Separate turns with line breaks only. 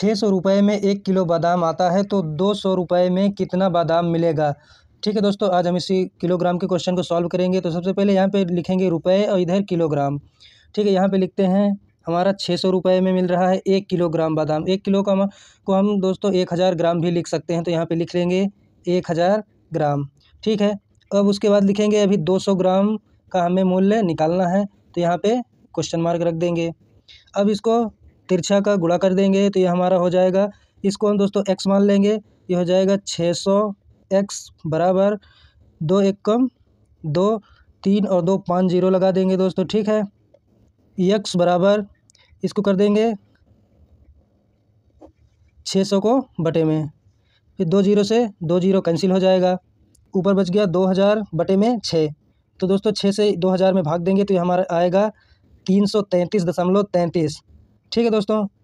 छः सौ रुपये में एक किलो बादाम आता है तो दो सौ रुपये में कितना बादाम मिलेगा ठीक है दोस्तों आज हम इसी किलोग्राम के क्वेश्चन को सॉल्व करेंगे तो सबसे पहले यहाँ पे लिखेंगे रुपए और इधर किलोग्राम ठीक है यहाँ पे लिखते हैं हमारा छः सौ रुपये में मिल रहा है एक किलोग्राम बादाम एक किलो का को हम दोस्तों एक हज़ार ग्राम भी लिख सकते हैं तो यहाँ पर लिख लेंगे एक हज़ार ग्राम ठीक है अब उसके बाद लिखेंगे अभी दो सौ ग्राम का हमें मूल्य निकालना है तो यहाँ पर क्वेश्चन मार्क रख देंगे अब इसको तिरछा का गुणा कर देंगे तो ये हमारा हो जाएगा इसको हम दोस्तों एक्स मान लेंगे ये हो जाएगा छः सौ एक्स बराबर दो एक कम दो तीन और दो पाँच जीरो लगा देंगे दोस्तों ठीक है यक्स बराबर इसको कर देंगे छः सौ को बटे में फिर दो जीरो से दो जीरो कैंसिल हो जाएगा ऊपर बच गया दो हज़ार बटे में छः तो दोस्तों छः से दो हज़ार में भाग देंगे तो ये हमारा आएगा तीन सौ तैंतीस दशमलव तैंतीस ठीक है दोस्तों